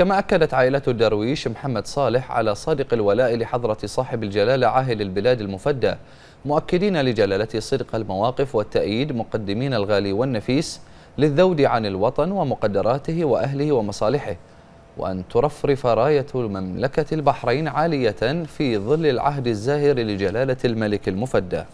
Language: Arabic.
كما أكدت عائلة الدرويش محمد صالح على صادق الولاء لحضرة صاحب الجلالة عاهل البلاد المفدى مؤكدين لجلالته صدق المواقف والتأييد مقدمين الغالي والنفيس للذود عن الوطن ومقدراته وأهله ومصالحه وأن ترفرف راية المملكة البحرين عالية في ظل العهد الزاهر لجلالة الملك المفدى